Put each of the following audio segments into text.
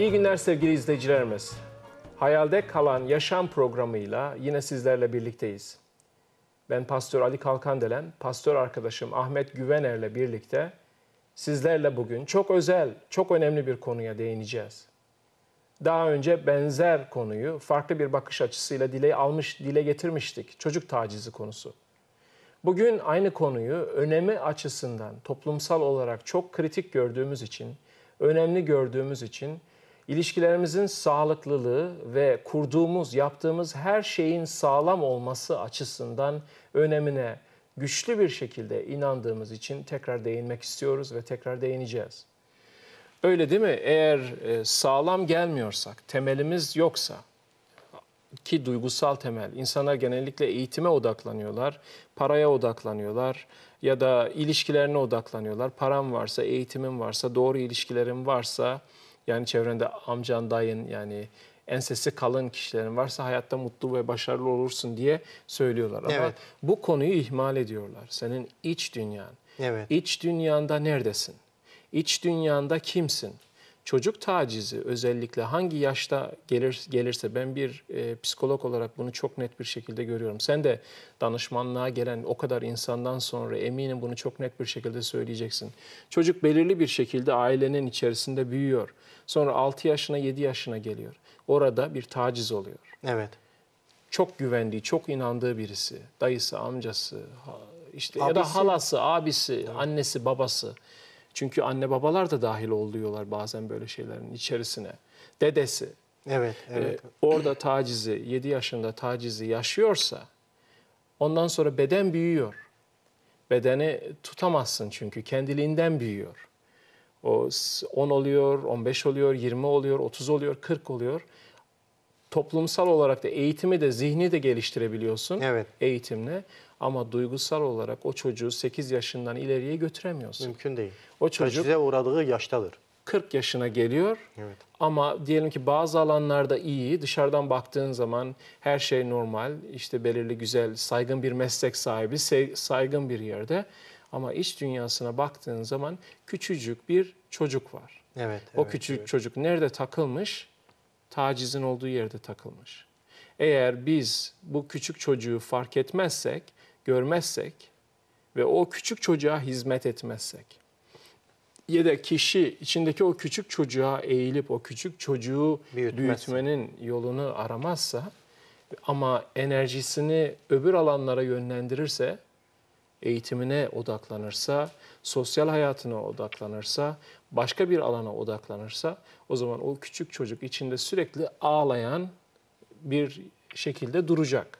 İyi günler sevgili izleyicilerimiz. Hayalde kalan yaşam programıyla yine sizlerle birlikteyiz. Ben Pastör Ali Kalkandelen, pastör arkadaşım Ahmet Güvener'le birlikte sizlerle bugün çok özel, çok önemli bir konuya değineceğiz. Daha önce benzer konuyu farklı bir bakış açısıyla dile almış, dile getirmiştik. Çocuk tacizi konusu. Bugün aynı konuyu önemi açısından toplumsal olarak çok kritik gördüğümüz için, önemli gördüğümüz için İlişkilerimizin sağlıklılığı ve kurduğumuz, yaptığımız her şeyin sağlam olması açısından önemine güçlü bir şekilde inandığımız için tekrar değinmek istiyoruz ve tekrar değineceğiz. Öyle değil mi? Eğer e, sağlam gelmiyorsak, temelimiz yoksa ki duygusal temel, insanlar genellikle eğitime odaklanıyorlar, paraya odaklanıyorlar ya da ilişkilerine odaklanıyorlar. Param varsa, eğitimim varsa, doğru ilişkilerim varsa yani çevrende amcan, dayın yani ensesi kalın kişilerin varsa hayatta mutlu ve başarılı olursun diye söylüyorlar. Ama evet. bu konuyu ihmal ediyorlar. Senin iç dünyan. Evet. İç dünyanda neredesin? İç dünyanda kimsin? çocuk tacizi özellikle hangi yaşta gelir gelirse ben bir e, psikolog olarak bunu çok net bir şekilde görüyorum. Sen de danışmanlığa gelen o kadar insandan sonra eminim bunu çok net bir şekilde söyleyeceksin. Çocuk belirli bir şekilde ailenin içerisinde büyüyor. Sonra 6 yaşına 7 yaşına geliyor. Orada bir taciz oluyor. Evet. Çok güvendiği, çok inandığı birisi, dayısı, amcası, işte abisi. ya da halası, abisi, evet. annesi, babası çünkü anne babalar da dahil oluyorlar bazen böyle şeylerin içerisine. Dedesi. Evet, ee, evet. E, orada tacizi, 7 yaşında tacizi yaşıyorsa ondan sonra beden büyüyor. Bedeni tutamazsın çünkü kendiliğinden büyüyor. O 10 oluyor, 15 oluyor, 20 oluyor, 30 oluyor, 40 oluyor toplumsal olarak da eğitimi de zihni de geliştirebiliyorsun evet. eğitimle. Ama duygusal olarak o çocuğu 8 yaşından ileriye götüremiyorsun. Mümkün değil. O çocuk size uğradığı yaştadır. 40 yaşına geliyor evet. ama diyelim ki bazı alanlarda iyi, dışarıdan baktığın zaman her şey normal, işte belirli güzel, saygın bir meslek sahibi, saygın bir yerde. Ama iç dünyasına baktığın zaman küçücük bir çocuk var. Evet. O evet, küçük evet. çocuk nerede takılmış? tacizin olduğu yerde takılmış. Eğer biz bu küçük çocuğu fark etmezsek, görmezsek ve o küçük çocuğa hizmet etmezsek ya da kişi içindeki o küçük çocuğa eğilip o küçük çocuğu Büyütmezse. büyütmenin yolunu aramazsa ama enerjisini öbür alanlara yönlendirirse eğitimine odaklanırsa, sosyal hayatına odaklanırsa, başka bir alana odaklanırsa o zaman o küçük çocuk içinde sürekli ağlayan bir şekilde duracak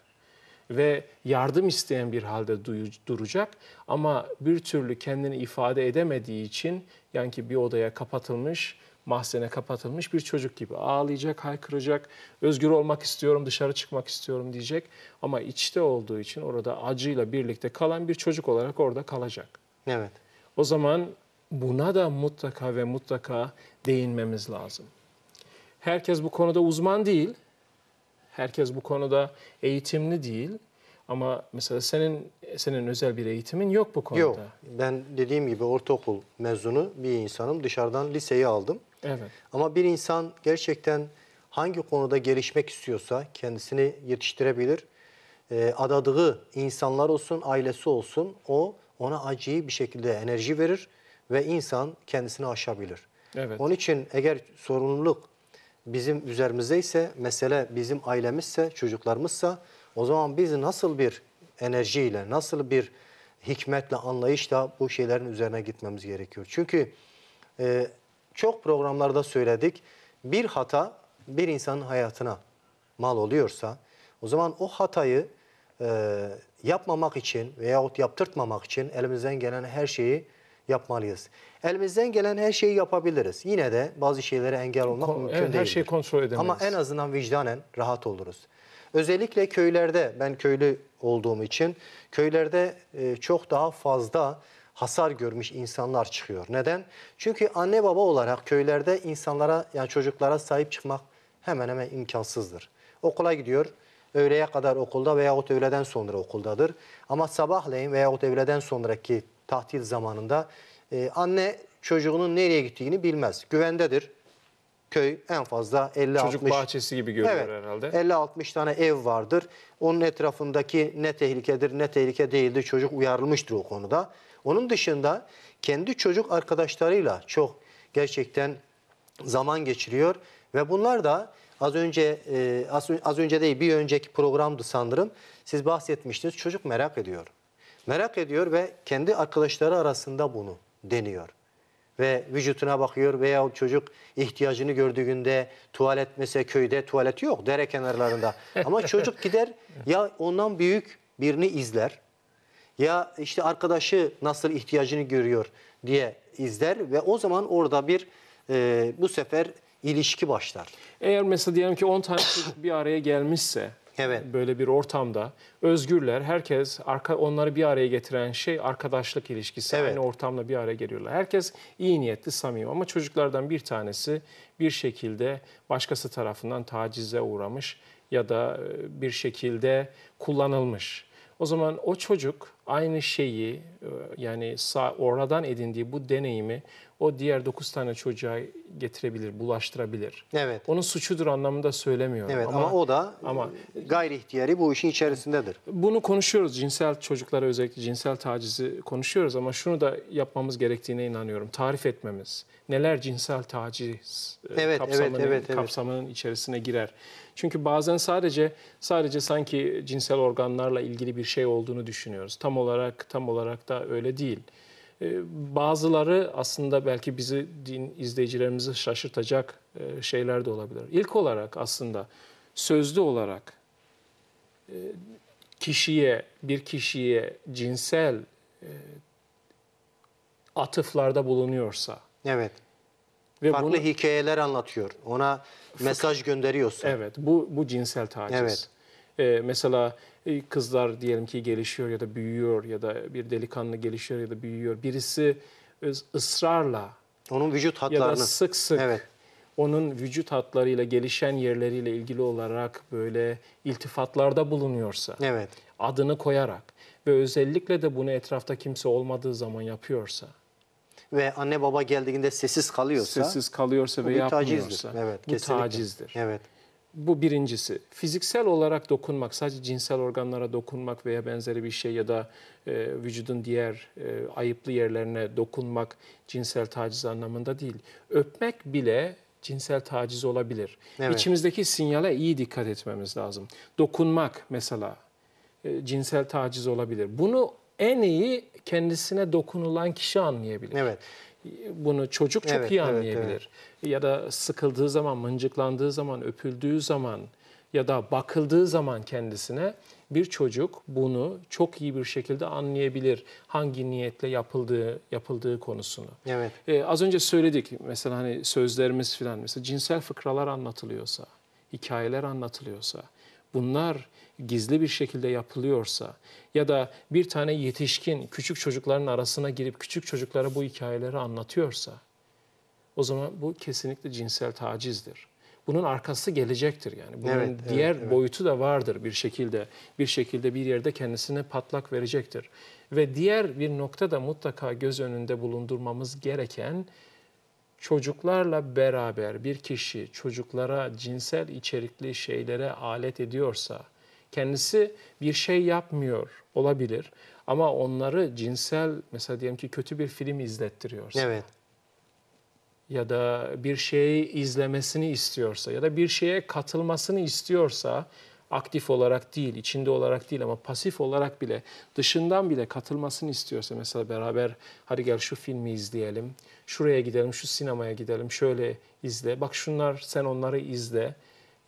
ve yardım isteyen bir halde duracak ama bir türlü kendini ifade edemediği için yani ki bir odaya kapatılmış mahzene kapatılmış bir çocuk gibi. Ağlayacak, haykıracak, özgür olmak istiyorum, dışarı çıkmak istiyorum diyecek. Ama içte olduğu için orada acıyla birlikte kalan bir çocuk olarak orada kalacak. Evet. O zaman buna da mutlaka ve mutlaka değinmemiz lazım. Herkes bu konuda uzman değil. Herkes bu konuda eğitimli değil. Ama mesela senin senin özel bir eğitimin yok bu konuda. Yok. Ben dediğim gibi ortaokul mezunu bir insanım. Dışarıdan liseyi aldım. Evet. Ama bir insan gerçekten hangi konuda gelişmek istiyorsa kendisini yetiştirebilir. E, adadığı insanlar olsun, ailesi olsun o ona acıyı bir şekilde enerji verir ve insan kendisini aşabilir. Evet. Onun için eğer sorumluluk bizim üzerimizde ise, mesele bizim ailemizse, çocuklarımızsa o zaman biz nasıl bir enerjiyle, nasıl bir hikmetle, anlayışla bu şeylerin üzerine gitmemiz gerekiyor. Çünkü e, çok programlarda söyledik, bir hata bir insanın hayatına mal oluyorsa, o zaman o hatayı e, yapmamak için veyahut yaptırtmamak için elimizden gelen her şeyi yapmalıyız. Elimizden gelen her şeyi yapabiliriz. Yine de bazı şeylere engel olmak Kon, mümkün evet, değil. Her şeyi kontrol edemeyiz. Ama en azından vicdanen rahat oluruz. Özellikle köylerde ben köylü olduğum için köylerde e, çok daha fazla hasar görmüş insanlar çıkıyor. Neden? Çünkü anne baba olarak köylerde insanlara yani çocuklara sahip çıkmak hemen hemen imkansızdır. Okula gidiyor. Öğleye kadar okulda veyahut öğleden sonra okuldadır. Ama sabahleyin veyahut öğleden sonraki tatil zamanında e, anne çocuğunun nereye gittiğini bilmez. Güvendedir köy en fazla 50-60... Çocuk 60, bahçesi gibi görünüyor evet, herhalde. 50-60 tane ev vardır. Onun etrafındaki ne tehlikedir ne tehlike değildir çocuk uyarılmıştır o konuda. Onun dışında kendi çocuk arkadaşlarıyla çok gerçekten zaman geçiriyor ve bunlar da az önce e, az önce değil bir önceki programdı sanırım siz bahsetmiştiniz çocuk merak ediyor. Merak ediyor ve kendi arkadaşları arasında bunu deniyor ve vücutuna bakıyor veya çocuk ihtiyacını gördüğünde tuvalet mesela köyde tuvalet yok dere kenarlarında. Ama çocuk gider ya ondan büyük birini izler ya işte arkadaşı nasıl ihtiyacını görüyor diye izler ve o zaman orada bir e, bu sefer ilişki başlar. Eğer mesela diyelim ki 10 tane çocuk bir araya gelmişse Evet. Böyle bir ortamda özgürler, herkes arka onları bir araya getiren şey arkadaşlık ilişkisi. Evet. Aynı ortamda bir araya geliyorlar. Herkes iyi niyetli, samimi ama çocuklardan bir tanesi bir şekilde başkası tarafından tacize uğramış ya da e, bir şekilde kullanılmış. O zaman o çocuk aynı şeyi e, yani sağ, oradan edindiği bu deneyimi o diğer dokuz tane çocuğa getirebilir, bulaştırabilir. Evet. Onun suçudur anlamında söylemiyorum. Evet ama, ama o da ama e, gayri ihtiyari bu işin içerisindedir. Bunu konuşuyoruz cinsel çocuklara özellikle cinsel tacizi konuşuyoruz ama şunu da yapmamız gerektiğine inanıyorum. Tarif etmemiz. Neler cinsel taciz e, evet, kapsamının, evet, evet, evet. kapsamının içerisine girer. Çünkü bazen sadece sadece sanki cinsel organlarla ilgili bir şey olduğunu düşünüyoruz. Tam olarak tam olarak da öyle değil. Ee, bazıları aslında belki bizi din izleyicilerimizi şaşırtacak e, şeyler de olabilir. İlk olarak aslında sözlü olarak e, kişiye bir kişiye cinsel e, atıflarda bulunuyorsa. Evet. Ve farklı bunu, hikayeler anlatıyor. Ona mesaj gönderiyorsa. Evet. Bu bu cinsel taciz. Evet. E, mesela e, kızlar diyelim ki gelişiyor ya da büyüyor ya da bir delikanlı gelişiyor ya da büyüyor. Birisi ısrarla onun vücut hatlarını ya da sık sık evet. onun vücut hatlarıyla gelişen yerleriyle ilgili olarak böyle iltifatlarda bulunuyorsa evet. adını koyarak ve özellikle de bunu etrafta kimse olmadığı zaman yapıyorsa ve anne baba geldiğinde sessiz kalıyorsa sessiz kalıyorsa ve yapmıyorsa tacizdir. Evet, kesinlikle. tacizdir. Evet. Bu birincisi. Fiziksel olarak dokunmak, sadece cinsel organlara dokunmak veya benzeri bir şey ya da e, vücudun diğer e, ayıplı yerlerine dokunmak cinsel taciz anlamında değil. Öpmek bile cinsel taciz olabilir. Evet. İçimizdeki sinyale iyi dikkat etmemiz lazım. Dokunmak mesela e, cinsel taciz olabilir. Bunu en iyi kendisine dokunulan kişi anlayabilir. Evet. Bunu çocuk çok evet, iyi anlayabilir. Evet, evet ya da sıkıldığı zaman, mıncıklandığı zaman, öpüldüğü zaman ya da bakıldığı zaman kendisine bir çocuk bunu çok iyi bir şekilde anlayabilir hangi niyetle yapıldığı yapıldığı konusunu. Evet. Ee, az önce söyledik mesela hani sözlerimiz filan mesela cinsel fıkralar anlatılıyorsa, hikayeler anlatılıyorsa, bunlar gizli bir şekilde yapılıyorsa ya da bir tane yetişkin küçük çocukların arasına girip küçük çocuklara bu hikayeleri anlatıyorsa o zaman bu kesinlikle cinsel tacizdir. Bunun arkası gelecektir yani. Bunun evet, diğer evet, evet. boyutu da vardır bir şekilde. Bir şekilde bir yerde kendisine patlak verecektir. Ve diğer bir nokta da mutlaka göz önünde bulundurmamız gereken çocuklarla beraber bir kişi çocuklara cinsel içerikli şeylere alet ediyorsa kendisi bir şey yapmıyor olabilir ama onları cinsel mesela diyelim ki kötü bir film izlettiriyorsa evet ya da bir şeyi izlemesini istiyorsa ya da bir şeye katılmasını istiyorsa aktif olarak değil, içinde olarak değil ama pasif olarak bile dışından bile katılmasını istiyorsa mesela beraber hadi gel şu filmi izleyelim, şuraya gidelim, şu sinemaya gidelim, şöyle izle, bak şunlar sen onları izle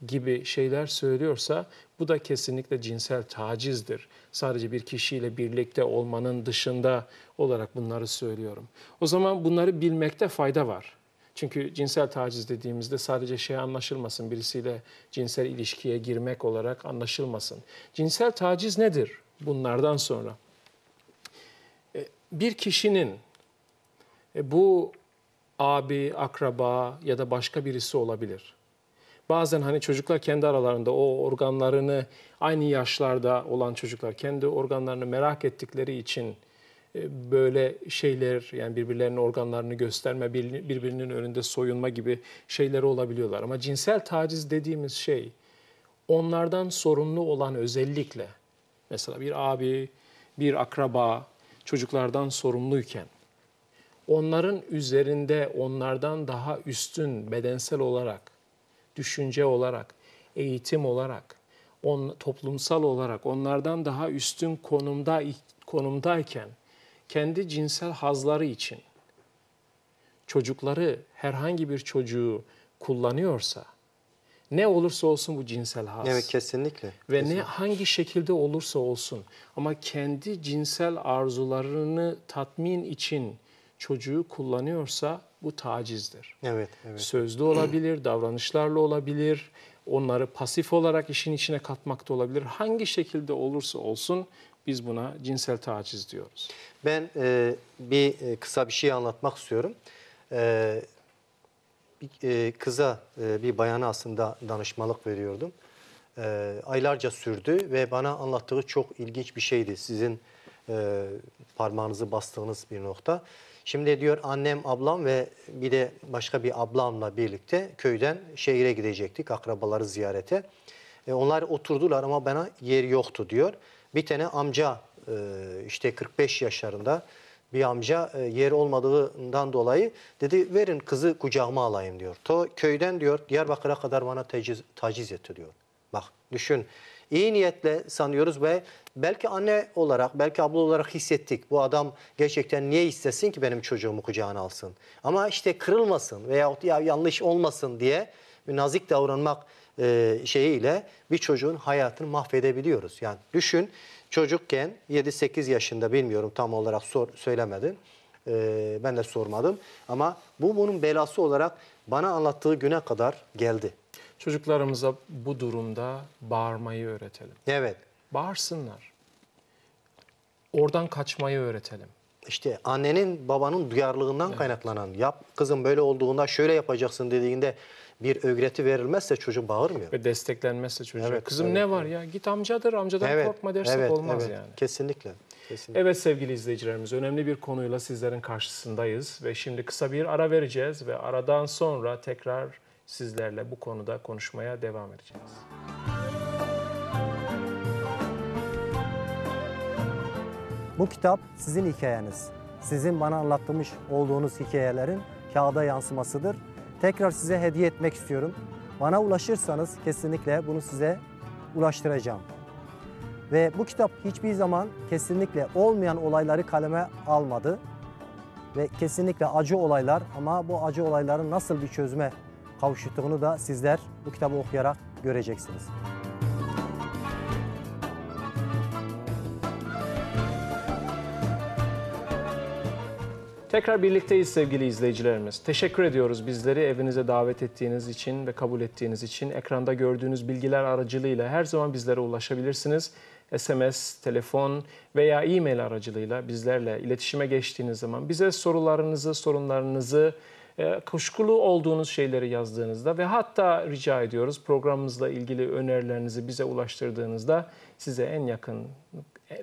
gibi şeyler söylüyorsa bu da kesinlikle cinsel tacizdir. Sadece bir kişiyle birlikte olmanın dışında olarak bunları söylüyorum. O zaman bunları bilmekte fayda var. Çünkü cinsel taciz dediğimizde sadece şey anlaşılmasın, birisiyle cinsel ilişkiye girmek olarak anlaşılmasın. Cinsel taciz nedir bunlardan sonra? E, bir kişinin e, bu abi, akraba ya da başka birisi olabilir. Bazen hani çocuklar kendi aralarında o organlarını aynı yaşlarda olan çocuklar kendi organlarını merak ettikleri için e, böyle şeyler yani birbirlerinin organlarını gösterme, birbirinin önünde soyunma gibi şeyleri olabiliyorlar. Ama cinsel taciz dediğimiz şey onlardan sorumlu olan özellikle mesela bir abi, bir akraba çocuklardan sorumluyken onların üzerinde onlardan daha üstün bedensel olarak, düşünce olarak, eğitim olarak, on, toplumsal olarak onlardan daha üstün konumda konumdayken kendi cinsel hazları için çocukları herhangi bir çocuğu kullanıyorsa ne olursa olsun bu cinsel haz. Evet kesinlikle. Ve kesinlikle. ne hangi şekilde olursa olsun ama kendi cinsel arzularını tatmin için çocuğu kullanıyorsa bu tacizdir. Evet, evet. Sözlü olabilir, davranışlarla olabilir, onları pasif olarak işin içine katmak da olabilir. Hangi şekilde olursa olsun biz buna cinsel taciz diyoruz. Ben e, bir e, kısa bir şey anlatmak istiyorum. E, bir, e, kıza, e, bir bayana aslında danışmalık veriyordum. E, aylarca sürdü ve bana anlattığı çok ilginç bir şeydi. Sizin e, parmağınızı bastığınız bir nokta. Şimdi diyor annem, ablam ve bir de başka bir ablamla birlikte köyden şehire gidecektik akrabaları ziyarete. E, onlar oturdular ama bana yer yoktu diyor. Bir tane amca e, işte 45 yaşlarında bir amca e, yer olmadığından dolayı dedi verin kızı kucağıma alayım diyor. To köyden diyor Diyarbakır'a kadar bana taciz, taciz etti diyor. Bak düşün iyi niyetle sanıyoruz ve belki anne olarak, belki abla olarak hissettik. Bu adam gerçekten niye istesin ki benim çocuğumu kucağına alsın? Ama işte kırılmasın veya ya yanlış olmasın diye nazik davranmak e, şeyiyle bir çocuğun hayatını mahvedebiliyoruz. Yani düşün çocukken 7-8 yaşında bilmiyorum tam olarak sor, söylemedin. E, ben de sormadım ama bu bunun belası olarak bana anlattığı güne kadar geldi. Çocuklarımıza bu durumda bağırmayı öğretelim. Evet. Bağırsınlar. Oradan kaçmayı öğretelim. İşte annenin babanın duyarlılığından evet. kaynaklanan yap kızım böyle olduğunda şöyle yapacaksın dediğinde bir öğreti verilmezse çocuk bağırmıyor. Ve desteklenmezse çocuk Evet, Kızım evet. ne var ya git amcadır amcadan evet, korkma dersek evet, olmaz evet. yani. Kesinlikle. Kesinlikle. Evet sevgili izleyicilerimiz önemli bir konuyla sizlerin karşısındayız ve şimdi kısa bir ara vereceğiz ve aradan sonra tekrar sizlerle bu konuda konuşmaya devam edeceğiz. Bu kitap sizin hikayeniz. Sizin bana anlatmış olduğunuz hikayelerin kağıda yansımasıdır tekrar size hediye etmek istiyorum. Bana ulaşırsanız kesinlikle bunu size ulaştıracağım. Ve bu kitap hiçbir zaman kesinlikle olmayan olayları kaleme almadı. Ve kesinlikle acı olaylar ama bu acı olayların nasıl bir çözüme kavuştuğunu da sizler bu kitabı okuyarak göreceksiniz. Tekrar birlikteyiz sevgili izleyicilerimiz. Teşekkür ediyoruz bizleri evinize davet ettiğiniz için ve kabul ettiğiniz için. Ekranda gördüğünüz bilgiler aracılığıyla her zaman bizlere ulaşabilirsiniz. SMS, telefon veya e-mail aracılığıyla bizlerle iletişime geçtiğiniz zaman bize sorularınızı, sorunlarınızı, e, kuşkulu olduğunuz şeyleri yazdığınızda ve hatta rica ediyoruz programımızla ilgili önerilerinizi bize ulaştırdığınızda size en yakın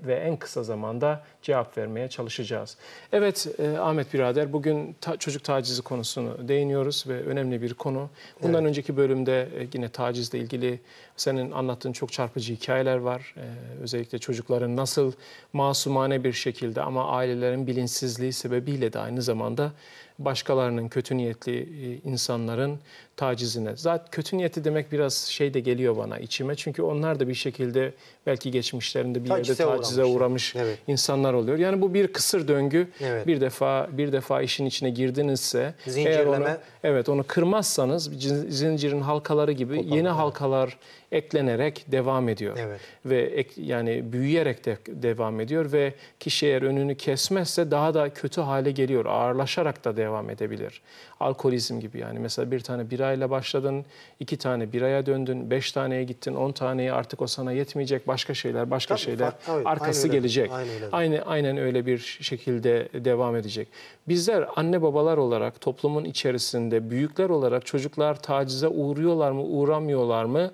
ve en kısa zamanda cevap vermeye çalışacağız. Evet e, Ahmet Birader bugün ta çocuk tacizi konusunu değiniyoruz ve önemli bir konu. Bundan evet. önceki bölümde e, yine tacizle ilgili senin anlattığın çok çarpıcı hikayeler var. E, özellikle çocukların nasıl masumane bir şekilde ama ailelerin bilinçsizliği sebebiyle de aynı zamanda başkalarının kötü niyetli e, insanların tacizine. Zaten kötü niyeti demek biraz şey de geliyor bana içime. Çünkü onlar da bir şekilde belki geçmişlerinde bir tacize yerde tacize uğramış, uğramış evet. insanlar oluyor. Yani bu bir kısır döngü. Evet. Bir defa bir defa işin içine girdinizse Zincirleme. eğer onu evet onu kırmazsanız zincirin halkaları gibi Kopan, yeni evet. halkalar eklenerek devam ediyor. Evet. Ve ek, yani büyüyerek de devam ediyor ve kişi eğer önünü kesmezse daha da kötü hale geliyor. Ağırlaşarak da devam edebilir. Alkolizm gibi yani mesela bir tane birayla başladın, iki tane biraya döndün, beş taneye gittin, on taneye artık o sana yetmeyecek. Başka şeyler, başka Tabii, şeyler evet, arkası aynen gelecek. Öyle, aynen, Aynı, aynen öyle bir şekilde devam edecek. Bizler anne babalar olarak toplumun içerisinde büyükler olarak çocuklar tacize uğruyorlar mı, uğramıyorlar mı?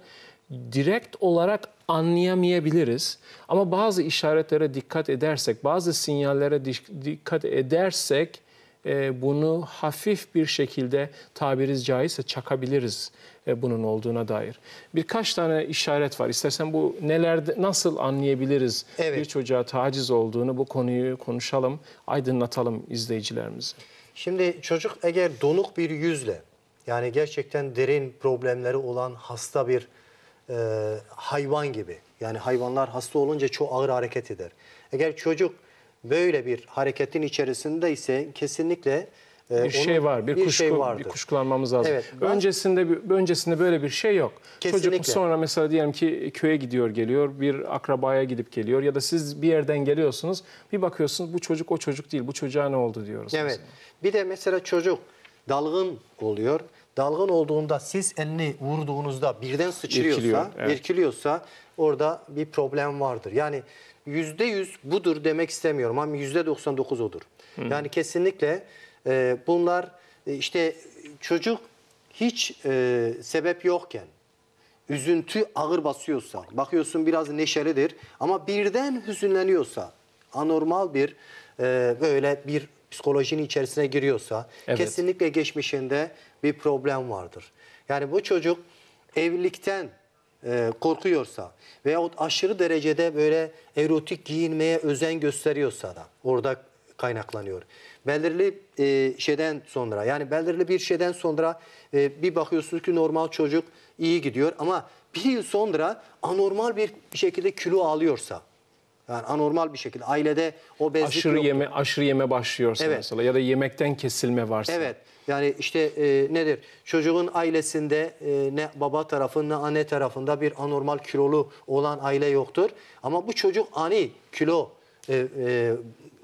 direkt olarak anlayamayabiliriz. Ama bazı işaretlere dikkat edersek, bazı sinyallere dikkat edersek e, bunu hafif bir şekilde tabiriz caizse çakabiliriz e, bunun olduğuna dair. Birkaç tane işaret var. İstersen bu nelerde nasıl anlayabiliriz evet. bir çocuğa taciz olduğunu bu konuyu konuşalım, aydınlatalım izleyicilerimizi. Şimdi çocuk eğer donuk bir yüzle yani gerçekten derin problemleri olan hasta bir e, hayvan gibi. Yani hayvanlar hasta olunca çok ağır hareket eder. Eğer çocuk böyle bir hareketin içerisinde ise kesinlikle e, bir şey var, bir, bir kuşku, şey vardır. bir kuşkulanmamız lazım. Evet, ben, öncesinde öncesinde böyle bir şey yok. Kesinlikle. Çocuk sonra mesela diyelim ki köye gidiyor geliyor, bir akrabaya gidip geliyor ya da siz bir yerden geliyorsunuz, bir bakıyorsunuz bu çocuk o çocuk değil, bu çocuğa ne oldu diyoruz. Evet. Mesela. Bir de mesela çocuk dalgın oluyor dalgın olduğunda siz elini vurduğunuzda birden sıçrıyorsa, İrkiliyor, evet. irkiliyorsa orada bir problem vardır. Yani yüzde yüz budur demek istemiyorum ama yüzde 99 odur. Hı. Yani kesinlikle e, bunlar e, işte çocuk hiç e, sebep yokken üzüntü ağır basıyorsa, bakıyorsun biraz neşelidir ama birden hüzünleniyorsa anormal bir e, böyle bir psikolojinin içerisine giriyorsa evet. kesinlikle geçmişinde bir problem vardır. Yani bu çocuk evlilikten e, korkuyorsa veyahut aşırı derecede böyle erotik giyinmeye özen gösteriyorsa da orada kaynaklanıyor. Belirli e, şeyden sonra yani belirli bir şeyden sonra e, bir bakıyorsunuz ki normal çocuk iyi gidiyor ama bir yıl sonra anormal bir şekilde kilo alıyorsa yani anormal bir şekilde ailede obezlik aşırı yoktu. yeme aşırı yeme başlıyorsa evet. mesela ya da yemekten kesilme varsa. Evet. Yani işte e, nedir? Çocuğun ailesinde e, ne baba tarafı ne anne tarafında bir anormal kilolu olan aile yoktur. Ama bu çocuk ani kilo e, e,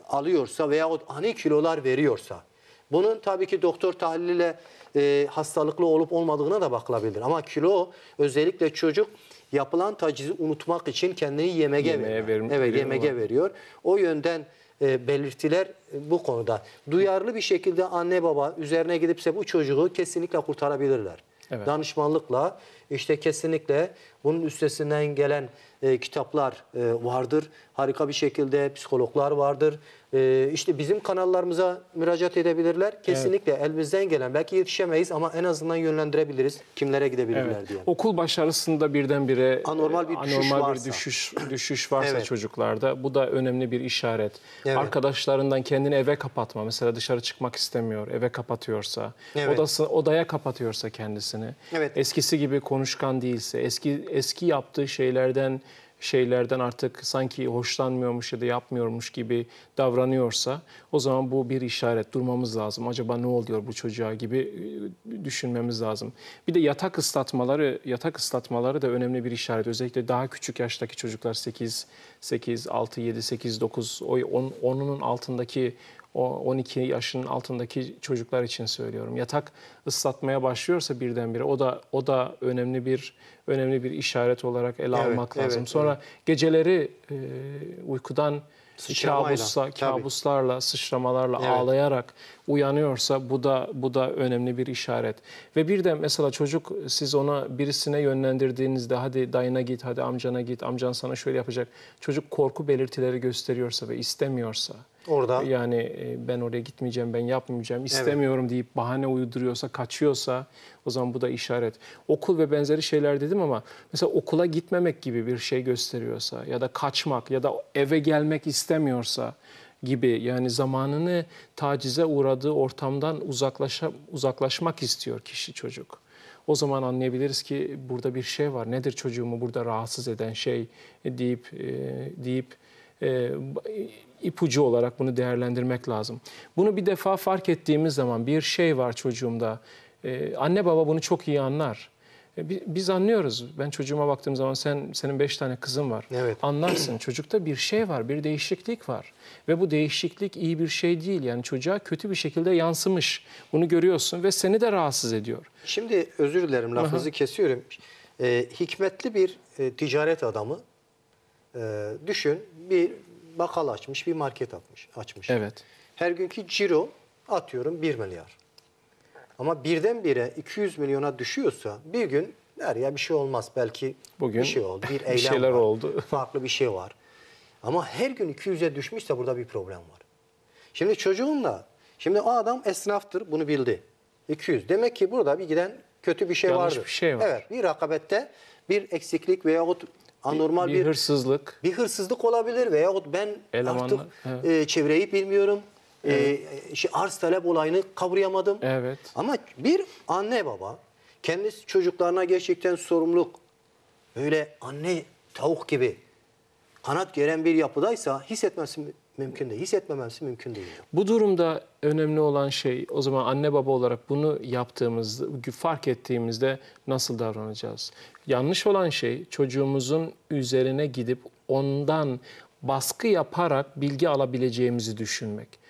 alıyorsa veya ani kilolar veriyorsa bunun tabii ki doktor tahliliyle e, hastalıklı olup olmadığına da bakılabilir. Ama kilo özellikle çocuk yapılan tacizi unutmak için kendini yemege, yemeğe veriyor. evet, yemege veriyor. O yönden e, belirtiler e, bu konuda. Duyarlı bir şekilde anne baba üzerine gidipse bu çocuğu kesinlikle kurtarabilirler. Evet. Danışmanlıkla işte kesinlikle bunun üstesinden gelen e, kitaplar e, vardır. Harika bir şekilde psikologlar vardır e, işte bizim kanallarımıza müracaat edebilirler. Kesinlikle elimizden gelen belki yetişemeyiz ama en azından yönlendirebiliriz kimlere gidebilirler evet. diye. Okul başarısında birdenbire e, anormal bir düşüş anormal varsa, bir düşüş, düşüş varsa evet. çocuklarda bu da önemli bir işaret. Evet. Arkadaşlarından kendini eve kapatma mesela dışarı çıkmak istemiyor eve kapatıyorsa evet. odası odaya kapatıyorsa kendisini evet. eskisi gibi konuşkan değilse eski eski yaptığı şeylerden şeylerden artık sanki hoşlanmıyormuş ya da yapmıyormuş gibi davranıyorsa o zaman bu bir işaret durmamız lazım. Acaba ne oluyor bu çocuğa gibi e, düşünmemiz lazım. Bir de yatak ıslatmaları yatak ıslatmaları da önemli bir işaret. Özellikle daha küçük yaştaki çocuklar 8 8 6 7 8 9 10 10'unun altındaki o 12 yaşının altındaki çocuklar için söylüyorum. Yatak ıslatmaya başlıyorsa birdenbire o da o da önemli bir önemli bir işaret olarak ele evet, almak lazım. Sonra evet. geceleri e, uykudan kabusla, kabuslarla, tabii. sıçramalarla evet. ağlayarak uyanıyorsa bu da bu da önemli bir işaret. Ve bir de mesela çocuk siz ona birisine yönlendirdiğinizde hadi dayına git, hadi amcana git, amcan sana şöyle yapacak. Çocuk korku belirtileri gösteriyorsa ve istemiyorsa Orada. Yani e, ben oraya gitmeyeceğim, ben yapmayacağım, istemiyorum evet. deyip bahane uyduruyorsa, kaçıyorsa o zaman bu da işaret. Okul ve benzeri şeyler dedim ama mesela okula gitmemek gibi bir şey gösteriyorsa ya da kaçmak ya da eve gelmek istemiyorsa gibi yani zamanını tacize uğradığı ortamdan uzaklaşa, uzaklaşmak istiyor kişi çocuk. O zaman anlayabiliriz ki burada bir şey var. Nedir çocuğumu burada rahatsız eden şey deyip e, deyip e, ipucu olarak bunu değerlendirmek lazım. Bunu bir defa fark ettiğimiz zaman bir şey var çocuğumda. E, anne baba bunu çok iyi anlar. E, biz anlıyoruz. Ben çocuğuma baktığım zaman sen senin beş tane kızın var. Evet. Anlarsın. Çocukta bir şey var, bir değişiklik var. Ve bu değişiklik iyi bir şey değil. Yani çocuğa kötü bir şekilde yansımış. Bunu görüyorsun ve seni de rahatsız ediyor. Şimdi özür dilerim lafınızı kesiyorum. E, hikmetli bir e, ticaret adamı ee, düşün bir bakal açmış, bir market atmış, açmış. Evet. Her günkü ciro atıyorum 1 milyar. Ama birdenbire 200 milyona düşüyorsa bir gün der ya bir şey olmaz belki Bugün bir şey oldu. Bir, eylem şeyler var, oldu. Farklı bir şey var. Ama her gün 200'e düşmüşse burada bir problem var. Şimdi çocuğun da şimdi o adam esnaftır bunu bildi. 200. Demek ki burada bir giden kötü bir şey Yanlış vardır. bir şey var. Evet bir rakabette bir eksiklik veyahut anormal bir, bir hırsızlık. Bir hırsızlık olabilir veya ben Elemanlı, artık e, evet. e, çevreyi bilmiyorum. E, evet. E, şey, arz talep olayını kavrayamadım. Evet. Ama bir anne baba kendisi çocuklarına gerçekten sorumluluk böyle anne tavuk gibi kanat geren bir yapıdaysa hissetmesi mümkün değil. Hissetmemesi mümkün değil. Bu durumda önemli olan şey o zaman anne baba olarak bunu yaptığımızda, fark ettiğimizde nasıl davranacağız? Yanlış olan şey çocuğumuzun üzerine gidip ondan baskı yaparak bilgi alabileceğimizi düşünmek.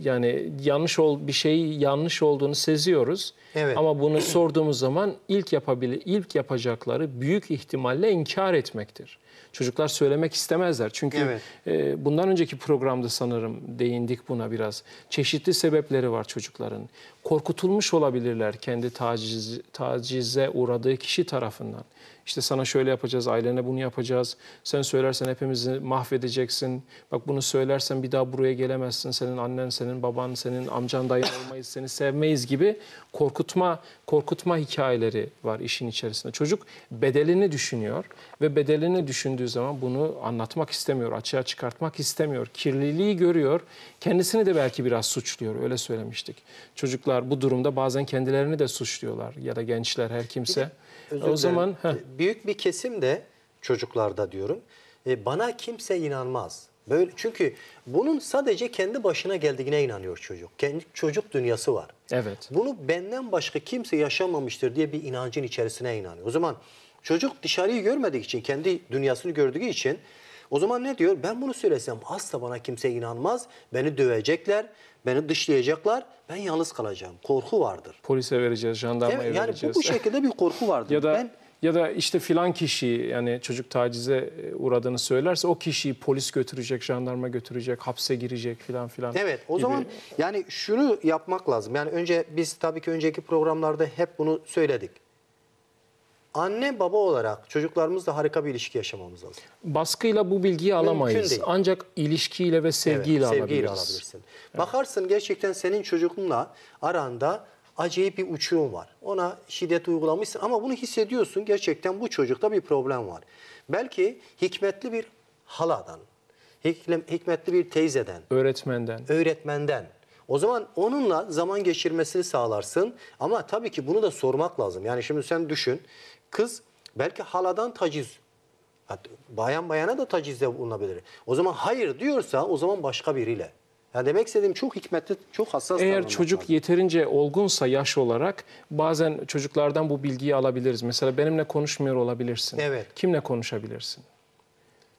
Yani yanlış ol bir şeyi yanlış olduğunu seziyoruz. Evet. Ama bunu sorduğumuz zaman ilk yapabili ilk yapacakları büyük ihtimalle inkar etmektir çocuklar söylemek istemezler. Çünkü evet. e, bundan önceki programda sanırım değindik buna biraz. Çeşitli sebepleri var çocukların. Korkutulmuş olabilirler kendi taciz, tacize uğradığı kişi tarafından. İşte sana şöyle yapacağız, ailene bunu yapacağız. Sen söylersen hepimizi mahvedeceksin. Bak bunu söylersen bir daha buraya gelemezsin. Senin annen, senin baban, senin amcan dayın olmayız, seni sevmeyiz gibi korkutma korkutma hikayeleri var işin içerisinde. Çocuk bedelini düşünüyor ve bedelini düşündüğü zaman bunu anlatmak istemiyor, açığa çıkartmak istemiyor. Kirliliği görüyor, kendisini de belki biraz suçluyor. Öyle söylemiştik. Çocuklar bu durumda bazen kendilerini de suçluyorlar ya da gençler her kimse. o zaman heh. Ee, büyük bir kesim de çocuklarda diyorum e, bana kimse inanmaz. Böyle çünkü bunun sadece kendi başına geldiğine inanıyor çocuk. Kendi çocuk dünyası var. Evet. Bunu benden başka kimse yaşamamıştır diye bir inancın içerisine inanıyor. O zaman çocuk dışarıyı görmediği için, kendi dünyasını gördüğü için o zaman ne diyor? Ben bunu söylesem asla bana kimse inanmaz. Beni dövecekler, beni dışlayacaklar. Ben yalnız kalacağım. Korku vardır. Polise vereceğiz, jandarmaya evet, yani vereceğiz. Yani bu, bu şekilde bir korku vardır. ya da ben ya da işte filan kişi yani çocuk tacize e, uğradığını söylerse o kişiyi polis götürecek, jandarma götürecek, hapse girecek filan filan. Evet o gibi. zaman yani şunu yapmak lazım. Yani önce biz tabii ki önceki programlarda hep bunu söyledik. Anne baba olarak çocuklarımızla harika bir ilişki yaşamamız lazım. Baskıyla bu bilgiyi alamayız. Ancak ilişkiyle ve sevgiyle, evet, sevgiyle alabiliriz. alabilirsin. Evet. Bakarsın gerçekten senin çocukunla aranda acayip bir uçurum var. Ona şiddet uygulamışsın ama bunu hissediyorsun gerçekten bu çocukta bir problem var. Belki hikmetli bir haladan, hikmetli bir teyzeden, öğretmenden, öğretmenden o zaman onunla zaman geçirmesini sağlarsın. Ama tabii ki bunu da sormak lazım. Yani şimdi sen düşün. Kız belki haladan taciz. Bayan bayana da tacizde bulunabilir. O zaman hayır diyorsa o zaman başka biriyle. Ya demek istediğim çok hikmetli, çok hassas. Eğer çocuk lazım. yeterince olgunsa yaş olarak bazen çocuklardan bu bilgiyi alabiliriz. Mesela benimle konuşmuyor olabilirsin. Evet. Kimle konuşabilirsin?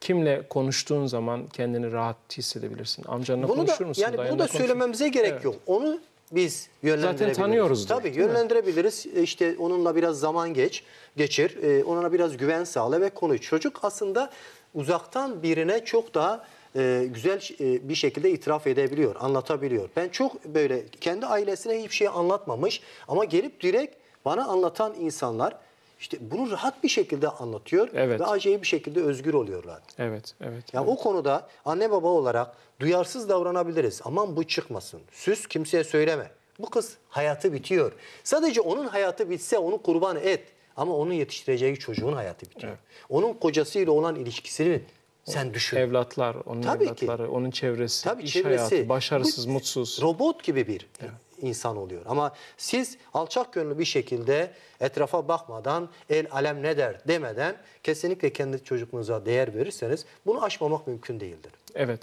kimle konuştuğun zaman kendini rahat hissedebilirsin. Amcanla bunu konuşur da, musun? Yani bunu da konuşur. söylememize gerek evet. yok. Onu biz yönlendirebiliriz. Zaten tanıyoruz. Tabii direkt, yönlendirebiliriz. Mi? E, işte onunla biraz zaman geç, geçir. E, Ona biraz güven sağla ve konuş. Çocuk aslında uzaktan birine çok daha e, güzel e, bir şekilde itiraf edebiliyor, anlatabiliyor. Ben çok böyle kendi ailesine hiçbir şey anlatmamış ama gelip direkt bana anlatan insanlar işte bunu rahat bir şekilde anlatıyor evet. ve acayip bir şekilde özgür oluyorlar. Evet, evet. yani evet. o konuda anne baba olarak duyarsız davranabiliriz. Aman bu çıkmasın. Süs kimseye söyleme. Bu kız hayatı bitiyor. Sadece onun hayatı bitse onu kurban et. Ama onun yetiştireceği çocuğun hayatı bitiyor. Evet. Onun kocasıyla olan ilişkisinin sen düşün. Evlatlar, onun Tabii evlatları, ki. onun çevresi, Tabii, iş çevresi, hayatı, başarısız, bu, mutsuz. Robot gibi bir evet. insan oluyor. Ama siz alçak gönlü bir şekilde etrafa bakmadan, el alem ne der demeden kesinlikle kendi çocuğunuza değer verirseniz bunu aşmamak mümkün değildir. Evet.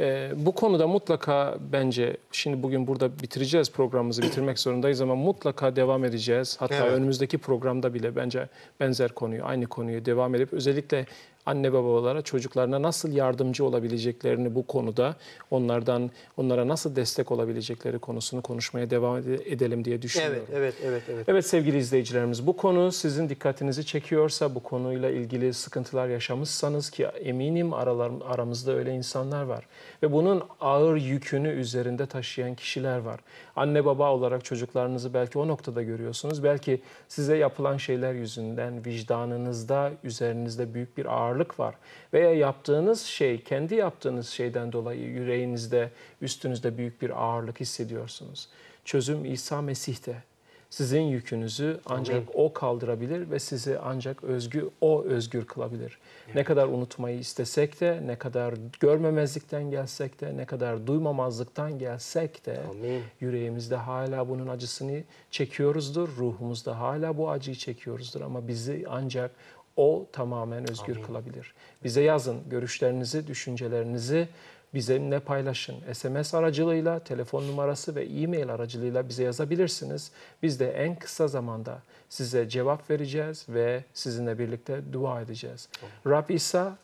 Ee, bu konuda mutlaka bence şimdi bugün burada bitireceğiz programımızı bitirmek zorundayız ama mutlaka devam edeceğiz. Hatta evet. önümüzdeki programda bile bence benzer konuyu, aynı konuyu devam edip özellikle anne babalara çocuklarına nasıl yardımcı olabileceklerini bu konuda onlardan onlara nasıl destek olabilecekleri konusunu konuşmaya devam edelim diye düşünüyorum. Evet, evet, evet, evet. Evet sevgili izleyicilerimiz bu konu sizin dikkatinizi çekiyorsa bu konuyla ilgili sıkıntılar yaşamışsanız ki eminim aralar, aramızda öyle insanlar var ve bunun ağır yükünü üzerinde taşıyan kişiler var. Anne baba olarak çocuklarınızı belki o noktada görüyorsunuz. Belki size yapılan şeyler yüzünden vicdanınızda, üzerinizde büyük bir ağırlık var. Veya yaptığınız şey, kendi yaptığınız şeyden dolayı yüreğinizde, üstünüzde büyük bir ağırlık hissediyorsunuz. Çözüm İsa Mesih'te. Sizin yükünüzü ancak Amin. o kaldırabilir ve sizi ancak özgür o özgür kılabilir. Evet. Ne kadar unutmayı istesek de, ne kadar görmemezlikten gelsek de, ne kadar duymamazlıktan gelsek de Amin. yüreğimizde hala bunun acısını çekiyoruzdur. Ruhumuzda hala bu acıyı çekiyoruzdur ama bizi ancak o tamamen özgür Amin. kılabilir. Bize yazın görüşlerinizi, düşüncelerinizi bizimle paylaşın. SMS aracılığıyla, telefon numarası ve e-mail aracılığıyla bize yazabilirsiniz. Biz de en kısa zamanda size cevap vereceğiz ve sizinle birlikte dua edeceğiz. Tamam. Rab İsa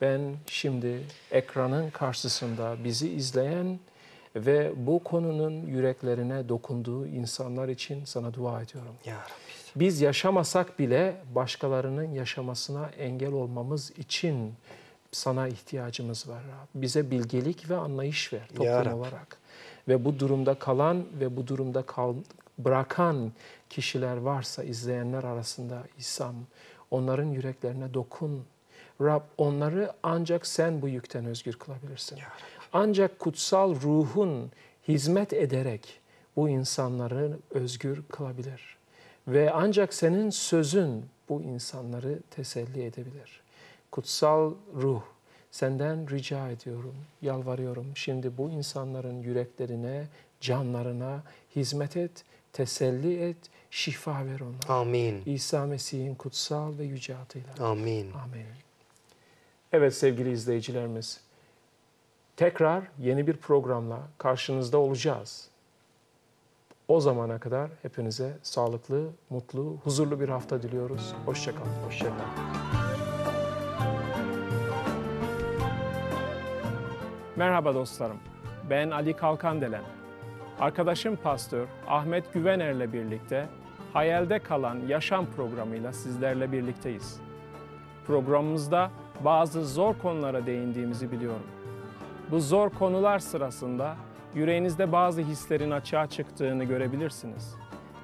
ben şimdi ekranın karşısında bizi izleyen ve bu konunun yüreklerine dokunduğu insanlar için sana dua ediyorum. Ya Rabbi. Biz yaşamasak bile başkalarının yaşamasına engel olmamız için sana ihtiyacımız var Rab. Bize bilgelik ve anlayış ver toplum olarak. Ve bu durumda kalan ve bu durumda kal, bırakan kişiler varsa izleyenler arasında İsa'm onların yüreklerine dokun. Rab onları ancak sen bu yükten özgür kılabilirsin. Ancak kutsal ruhun hizmet ederek bu insanları özgür kılabilir. Ve ancak senin sözün bu insanları teselli edebilir.'' kutsal ruh senden rica ediyorum, yalvarıyorum. Şimdi bu insanların yüreklerine, canlarına hizmet et, teselli et, şifa ver onlara. Amin. İsa Mesih'in kutsal ve yüce adıyla. Amin. Amin. Evet sevgili izleyicilerimiz, tekrar yeni bir programla karşınızda olacağız. O zamana kadar hepinize sağlıklı, mutlu, huzurlu bir hafta diliyoruz. Hoşçakalın. Hoşçakalın. Merhaba dostlarım, ben Ali Kalkandelen. Arkadaşım pastör Ahmet Güvener'le birlikte Hayalde Kalan Yaşam programıyla sizlerle birlikteyiz. Programımızda bazı zor konulara değindiğimizi biliyorum. Bu zor konular sırasında yüreğinizde bazı hislerin açığa çıktığını görebilirsiniz.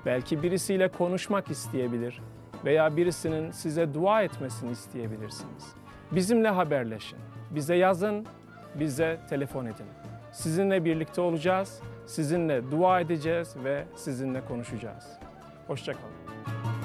Belki birisiyle konuşmak isteyebilir veya birisinin size dua etmesini isteyebilirsiniz. Bizimle haberleşin, bize yazın bize telefon edin. Sizinle birlikte olacağız, sizinle dua edeceğiz ve sizinle konuşacağız. Hoşçakalın.